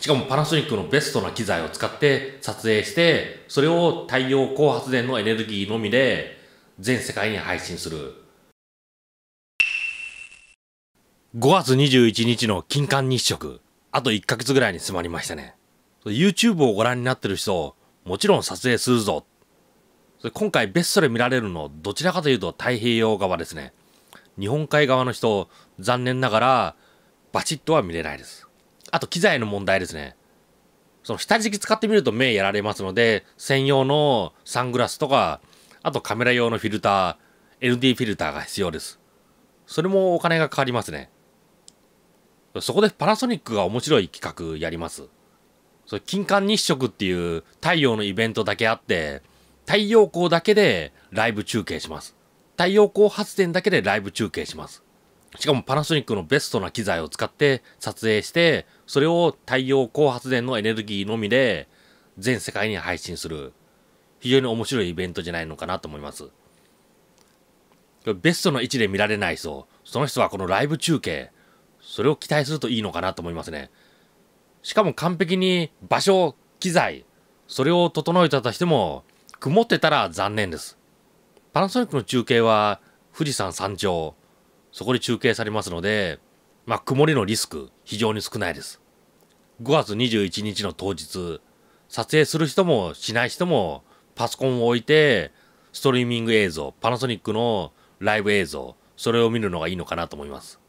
しかもパナソニックのベストな機材を使って撮影して、それを太陽光発電のエネルギーのみで全世界に配信する。5月21日の金環日食。あと1ヶ月ぐらいに迫りましたね。YouTube をご覧になってる人、もちろん撮影するぞ。今回ベストで見られるの、どちらかというと太平洋側ですね。日本海側の人、残念ながら、バチッとは見れないです。あと機材の問題ですね。その下敷き使ってみると目やられますので、専用のサングラスとか、あとカメラ用のフィルター、LD フィルターが必要です。それもお金がかかりますね。そこでパナソニックが面白い企画やります。それ金環日食っていう太陽のイベントだけあって、太陽光だけでライブ中継します。太陽光発電だけでライブ中継します。しかもパナソニックのベストな機材を使って撮影して、それを太陽光発電のエネルギーのみで全世界に配信する。非常に面白いイベントじゃないのかなと思います。ベストの位置で見られない人、その人はこのライブ中継、それを期待するといいのかなと思いますね。しかも完璧に場所、機材、それを整えたとしても、曇ってたら残念です。パナソニックの中継は富士山山頂、そこで中継されますので、まあ、曇りのリスク、非常に少ないです。5月21日の当日、撮影する人もしない人も、パソコンを置いて、ストリーミング映像、パナソニックのライブ映像、それを見るのがいいのかなと思います。